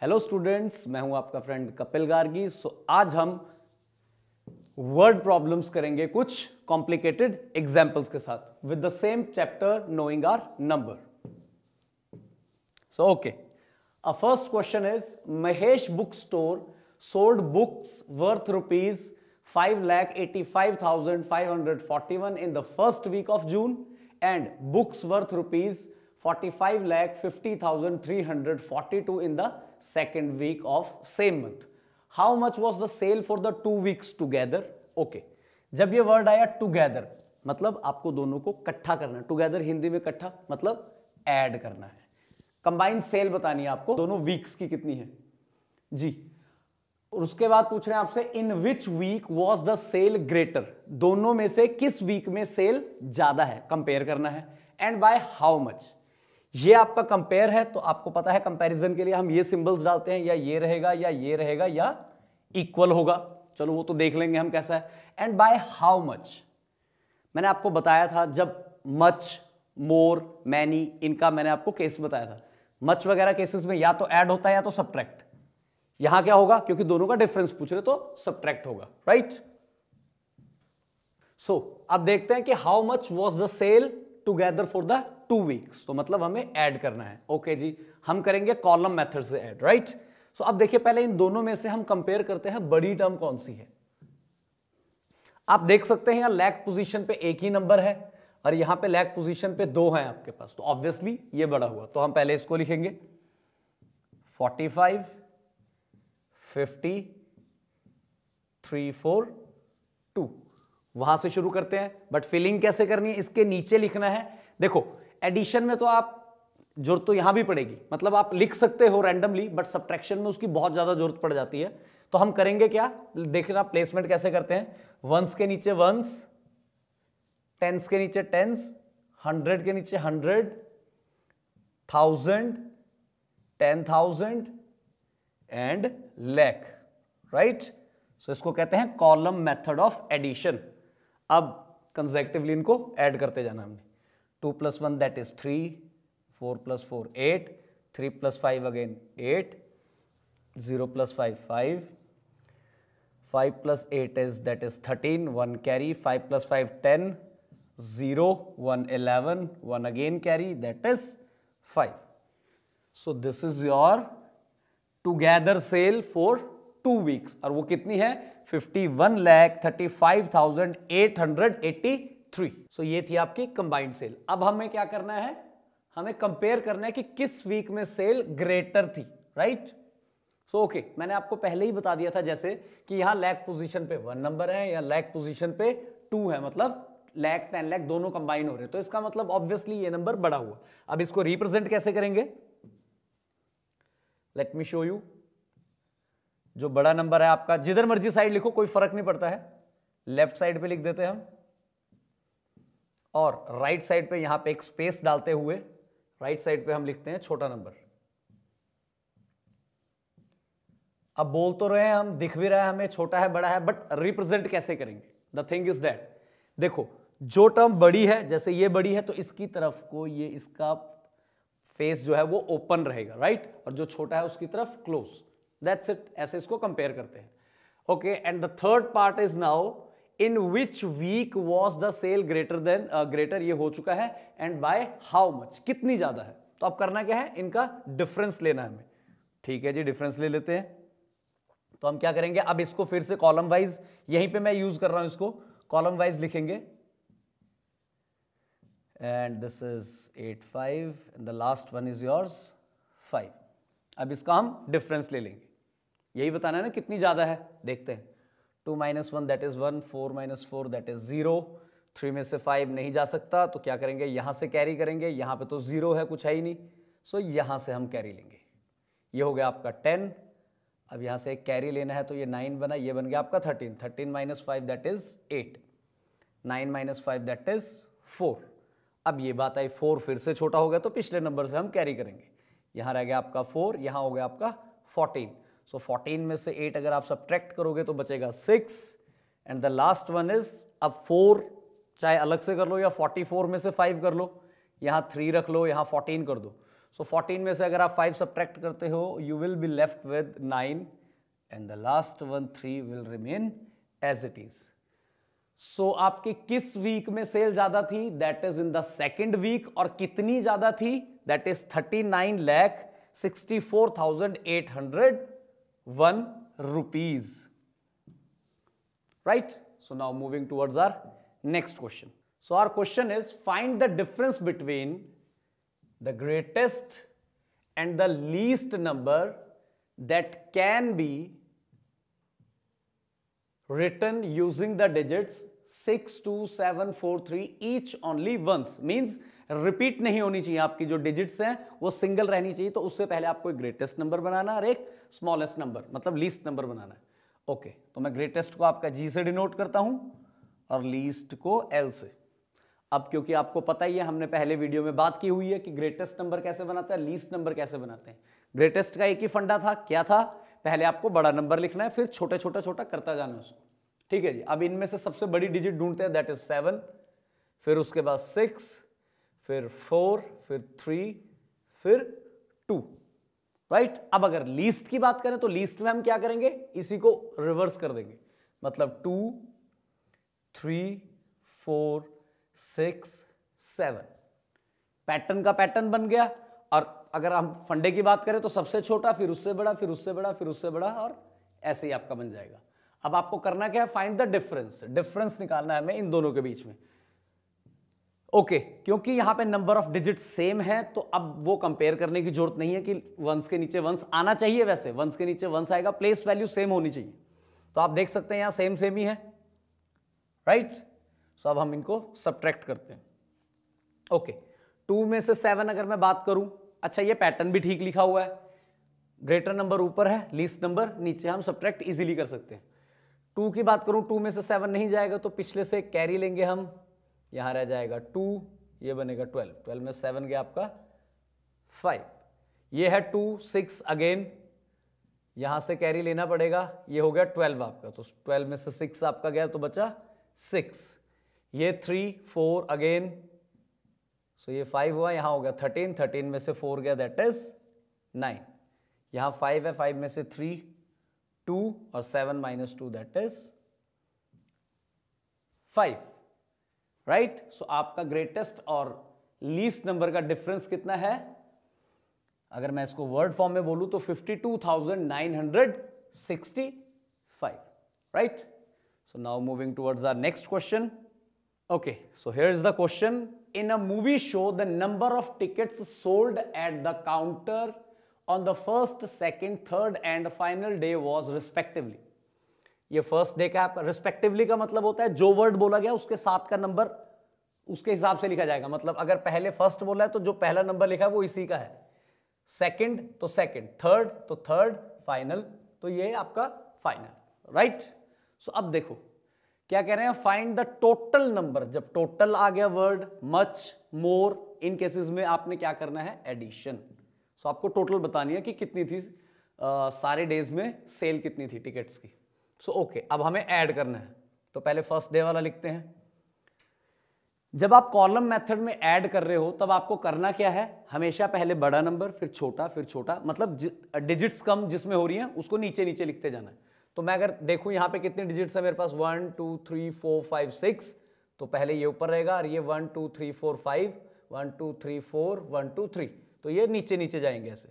Hello students मैं हूं आपका फ्रेंड कपिल गार्गी सो आज हम वर्ड प्रॉब्लम्स करेंगे कुछ कॉम्प्लिकेटेड एग्जांपल्स के साथ with the same chapter knowing our number so okay uh first question is Mahesh book store sold books worth rupees five lakh eighty five thousand five hundred forty one in the first week of June and books worth rupees forty five lakh fifty thousand three hundred forty two in the second week of same month. How much was the sale for the two weeks together? Okay. जब ये word आया together मतलब आपको दोनों को इकट्ठा करना together Hindi में इकट्ठा मतलब एड करना है कंबाइंड सेल बतानी है आपको दोनों वीक्स की कितनी है जी और उसके बाद पूछ रहे हैं आपसे in which week was the sale greater दोनों में से किस वीक में सेल ज्यादा है कंपेयर करना है एंड बाय हाउ मच ये आपका कंपेयर है तो आपको पता है कंपैरिजन के लिए हम ये सिंबल्स डालते हैं या ये रहेगा या ये रहेगा या इक्वल होगा चलो वो तो देख लेंगे हम कैसा है एंड बाय हाउ मच मैंने आपको बताया था जब मच मोर मैनी इनका मैंने आपको केस बताया था मच वगैरह केसेस में या तो ऐड होता है या तो सब्ट्रैक्ट यहां क्या होगा क्योंकि दोनों का डिफरेंस पूछ रहे तो सब्ट्रैक्ट होगा राइट सो so, अब देखते हैं कि how much was the sale together for the two weeks तो मतलब हमें ऐड करना है ओके जी हम करेंगे कॉलम मेथड से ऐड राइट सो अब देखिए पहले इन दोनों में से हम कंपेयर करते हैं बड़ी टर्म कौन सी है आप देख सकते हैं यहां लैक पोजीशन पे एक ही नंबर है और यहां पे लैक पोजीशन पे दो हैं आपके पास तो ऑब्वियसली ये बड़ा हुआ तो हम पहले इसको लिखेंगे 45, 50, 3, 4, 2 वहां से शुरू करते हैं बट फिलिंग कैसे करनी है इसके नीचे लिखना है देखो एडिशन में तो आप जरूरत तो यहां भी पड़ेगी मतलब आप लिख सकते हो रैंडमली बट सब्ट्रैक्शन में उसकी बहुत ज्यादा जरूरत पड़ जाती है तो हम करेंगे क्या देखना प्लेसमेंट कैसे करते हैं वंस के नीचे वंस टेंस के नीचे टेंस हंड्रेड के नीचे hundred thousand ten thousand and lakh right so इसको कहते हैं कॉलम मेथड ऑफ एडिशन अब कंजेक्टिवली इनको ऐड करते जाना हमने two plus one that is three four plus four eight three plus five again eight zero plus five five five plus eight is that is thirteen one carry five plus five ten zero one eleven one again carry that is five so this is your together sale for two weeks और वो कितनी है fifty one lakh thirty five thousand eight hundred eighty three so ये थी आपकी combined cell अब हमें क्या करना है हमें कंपेयर करना है कि किस वीक में सेल ग्रेटर थी राइट सो ओके मैंने आपको पहले ही बता दिया था जैसे कि यहां लैक पोजीशन पे वन नंबर है या लैक पोजीशन पे टू है मतलब लैक टेन लैक दोनों कंबाइन हो रहे तो इसका मतलब ऑब्वियसली ये नंबर बड़ा हुआ अब इसको रिप्रेजेंट कैसे करेंगे लेट मी शो यू जो बड़ा नंबर है आपका जिधर मर्जी साइड लिखो कोई फर्क नहीं पड़ता है लेफ्ट साइड पे लिख देते हैं हम और राइट साइड पे यहां पे एक स्पेस डालते हुए राइट साइड पे हम लिखते हैं छोटा नंबर अब बोल तो रहे हैं हम दिख भी रहा है हमें छोटा है बड़ा है बट रिप्रेजेंट कैसे करेंगे द थिंग इज दैट देखो जो टर्म बड़ी है जैसे ये बड़ी है तो इसकी तरफ को ये इसका फेस जो है वो ओपन रहेगा राइट और जो छोटा है उसकी तरफ क्लोज दैट्स इट ऐसे इसको कंपेयर करते हैं okay and the third part is now in which week was the sale greater then greater ये हो चुका है एंड बाय हाउ मच कितनी ज्यादा है तो अब करना क्या है इनका डिफरेंस लेना हमें ठीक है जी डिफरेंस ले लेते हैं तो हम क्या करेंगे अब इसको फिर से कॉलम वाइज यहीं पे मैं यूज कर रहा हूं इसको कॉलम वाइज लिखेंगे and this is eight five and the last one is yours five अब इसका हम डिफरेंस ले लेंगे यही बताना है ना कितनी ज्यादा है देखते हैं two minus one that is one four minus four that is zero three में से फाइव नहीं जा सकता तो क्या करेंगे यहाँ से कैरी करेंगे यहाँ पे तो जीरो है कुछ है ही नहीं सो so, यहाँ से हम कैरी लेंगे ये हो गया आपका टेन अब यहाँ से एक कैरी लेना है तो ये नाइन बना ये बन गया आपका thirteen thirteen minus five that is eight nine minus five that is four अब ये बात आई फोर फिर से छोटा हो गया तो पिछले नंबर से हम कैरी करेंगे यहाँ रह गया आपका फोर यहाँ हो गया आपका फोर्टीन सो फोर्टीन में से एट अगर आप सब्ट्रैक्ट करोगे तो बचेगा six and the last one is अब फोर चाहे अलग से कर लो या फोर्टी फोर में से फाइव कर लो यहाँ थ्री रख लो यहाँ फोर्टीन कर दो सो so, फोर्टीन में से अगर आप फाइव सब्ट्रैक्ट करते हो you will be left with nine and the last one three will remain as it is so आपकी किस वीक में सेल ज्यादा थी that is in the second week और कितनी ज्यादा थी that is thirty nine lakh sixty four thousand eight hundred one rupees right so now moving towards our next question so our question is find the difference between the greatest and the least number that can be written using the digit six two seven four three each only once means repeat नहीं होनी चाहिए आपकी जो digits हैं वो single रहनी चाहिए तो उससे पहले आपको एक ग्रेटेस्ट नंबर बनाना और एक स्मॉलेस्ट नंबर मतलब लीस्ट नंबर बनाना है ओके okay, तो मैं ग्रेटेस्ट को आपका जी से डिनोट करता हूं और लीस्ट को एल से अब क्योंकि आपको पता ही है हमने पहले वीडियो में बात की हुई है कि ग्रेटेस्ट नंबर कैसे बनाते हैं लीस्ट नंबर कैसे बनाते हैं ग्रेटेस्ट का एक ही फंडा था क्या था पहले आपको बड़ा नंबर लिखना है फिर छोटा छोटा छोटा करता जाना उसको ठीक है जी अब इनमें से सबसे बड़ी डिजिट ढूंढते हैं दैट इज सेवन फिर उसके बाद सिक्स फिर फोर फिर थ्री फिर टू राइट अब अगर लीस्ट की बात करें तो लीस्ट में हम क्या करेंगे इसी को रिवर्स कर देंगे मतलब two three four six seven pattern का पैटर्न बन गया और अगर हम फंडे की बात करें तो सबसे छोटा फिर उससे बड़ा फिर उससे बड़ा फिर उससे बड़ा और ऐसे ही आपका बन जाएगा अब आपको करना क्या है फाइंड द डिफरेंस डिफरेंस निकालना है हमें इन दोनों के बीच में ओके okay, क्योंकि यहां पे नंबर ऑफ डिजिट सेम है तो अब वो कंपेयर करने की जरूरत नहीं है कि वंस के नीचे वंस आना चाहिए वैसे वंस के नीचे वंस आएगा प्लेस वैल्यू सेम होनी चाहिए तो आप देख सकते हैं यहां सेम सेम ही है राइट right? सो so, अब हम इनको सब्ट्रैक्ट करते हैं ओके okay, टू में से सेवन अगर मैं बात करूं अच्छा ये पैटर्न भी ठीक लिखा हुआ है ग्रेटर नंबर ऊपर है लीस्ट नंबर नीचे हम सब्ट्रैक्ट इजिली कर सकते हैं टू की बात करूं टू में से सेवन नहीं जाएगा तो पिछले से कैरी लेंगे हम यहाँ रह जाएगा टू ये बनेगा ट्वेल्व ट्वेल्व में सेवन गया आपका फाइव ये है टू सिक्स अगेन यहाँ से कैरी लेना पड़ेगा ये हो गया ट्वेल्व आपका तो ट्वेल्व में से सिक्स आपका गया तो बचा सिक्स ये थ्री फोर अगेन सो ये फाइव हुआ यहाँ हो गया थर्टीन थर्टीन में से फोर गया दैट इज नाइन यहाँ फाइव है फाइव में से थ्री टू और seven minus two that is five right so आपका ग्रेटेस्ट और लीस्ट नंबर का डिफरेंस कितना है अगर मैं इसको वर्ड फॉर्म में बोलूं तो 52,965, right so now moving towards our next question okay so here is the question in a movie show the number of tickets sold at the counter on the first second third and final day was respectively ये first day का respectively का मतलब होता है जो word बोला गया उसके साथ का नंबर उसके हिसाब से लिखा जाएगा मतलब अगर पहले फर्स्ट बोला है तो जो पहला नंबर लिखा है वो इसी का है सेकंड तो सेकंड थर्ड तो थर्ड फाइनल तो ये आपका फाइनल राइट सो अब देखो क्या कह रहे हैं फाइंड द टोटल नंबर जब टोटल आ गया word much more in cases में आपने क्या करना है एडिशन सो आपको टोटल बतानी है कि कितनी थी आ, सारे डेज में सेल कितनी थी टिकट्स की सो so, ओके okay, अब हमें ऐड करना है तो पहले फर्स्ट डे वाला लिखते हैं जब आप कॉलम मेथड में ऐड कर रहे हो तब आपको करना क्या है हमेशा पहले बड़ा नंबर फिर छोटा फिर छोटा मतलब डिजिट्स कम जिसमें हो रही हैं उसको नीचे नीचे लिखते जाना है तो मैं अगर देखूं यहाँ पे कितने डिजिट्स है मेरे पास one two three four five six तो पहले ये ऊपर रहेगा और ये one two three four five one two three four one two three तो ये नीचे नीचे जाएंगे ऐसे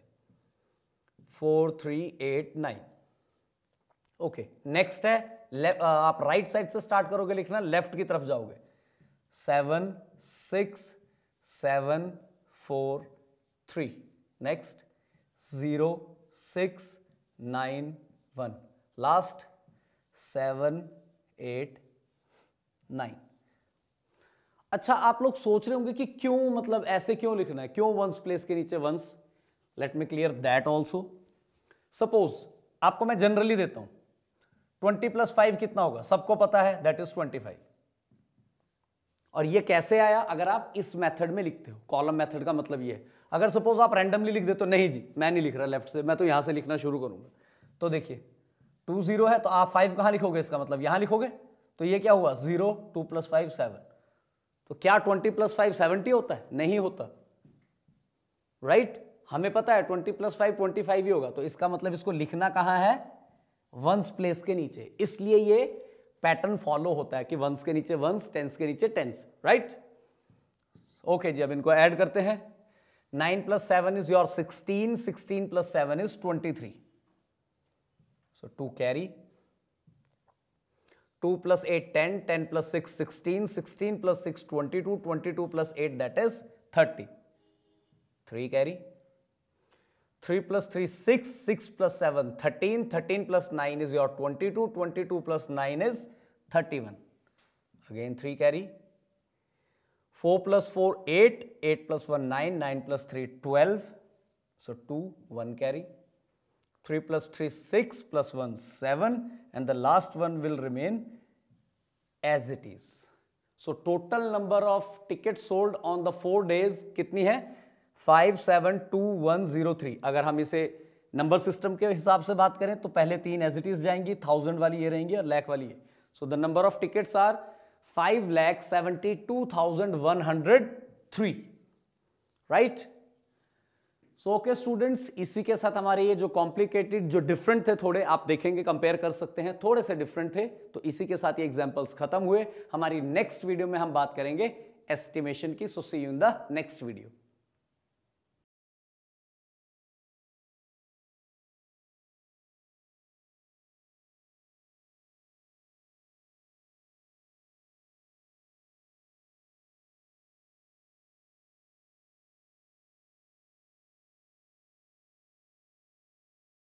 four three eight nine okay next है uh, आप राइट साइड से स्टार्ट करोगे लिखना लेफ्ट की तरफ जाओगे seven six seven four three next zero six nine one last seven eight nine अच्छा आप लोग सोच रहे होंगे कि क्यों मतलब ऐसे क्यों लिखना है क्यों वंस प्लेस के नीचे once let me clear that also suppose आपको मैं जनरली देता हूं ट्वेंटी प्लस फाइव कितना होगा सबको पता है दैट इज ट्वेंटी फाइव और ये कैसे आया अगर आप इस मेथड में लिखते हो कॉलम मेथड का मतलब ये है अगर सपोज आप रैंडमली लिख दे तो नहीं जी मैं नहीं लिख रहा लेफ्ट से मैं तो यहां से लिखना शुरू करूंगा तो देखिए टू जीरो है तो आप फाइव कहां लिखोगे इसका मतलब यहां लिखोगे तो ये क्या हुआ zero two plus five seven तो क्या ट्वेंटी प्लस फाइव सेवेंटी होता है नहीं होता राइट right? हमें पता है twenty plus five twenty five ही होगा तो इसका मतलब इसको लिखना कहां है वंस प्लेस के नीचे इसलिए ये पैटर्न फॉलो होता है कि वंस के नीचे वंस टेंस के नीचे टेंस राइट ओके जी अब इनको ऐड करते हैं nine plus seven is your sixteen sixteen plus seven is twenty three so two carry two plus eight ten ten plus six sixteen sixteen plus six twenty two twenty two plus eight that is thirty three carry 3 plus 3 6 6 plus 7 13 13 plus 9 is your 22 22 plus 9 is 31 again 3 carry 4 plus 4 8 8 plus 1 9 9 plus 3 12 so 2 1 carry 3 plus 3 6 plus 1 7 and the last one will remain as it is so total number of tickets sold on the 4 days kitni hai five seven two one zero three अगर हम इसे number system के हिसाब से बात करें तो पहले तीन एज इट इज जाएंगी थाउजेंड वाली ये रहेंगी और लैख वाली ये so the number of tickets are five lakh seventy two thousand one hundred three right so okay students इसी के साथ हमारे ये जो कॉम्प्लिकेटेड जो डिफरेंट थे थोड़े आप देखेंगे कंपेयर कर सकते हैं थोड़े से डिफरेंट थे तो इसी के साथ ये एग्जाम्पल्स खत्म हुए हमारी नेक्स्ट वीडियो में हम बात करेंगे एस्टिमेशन की so see you in the next video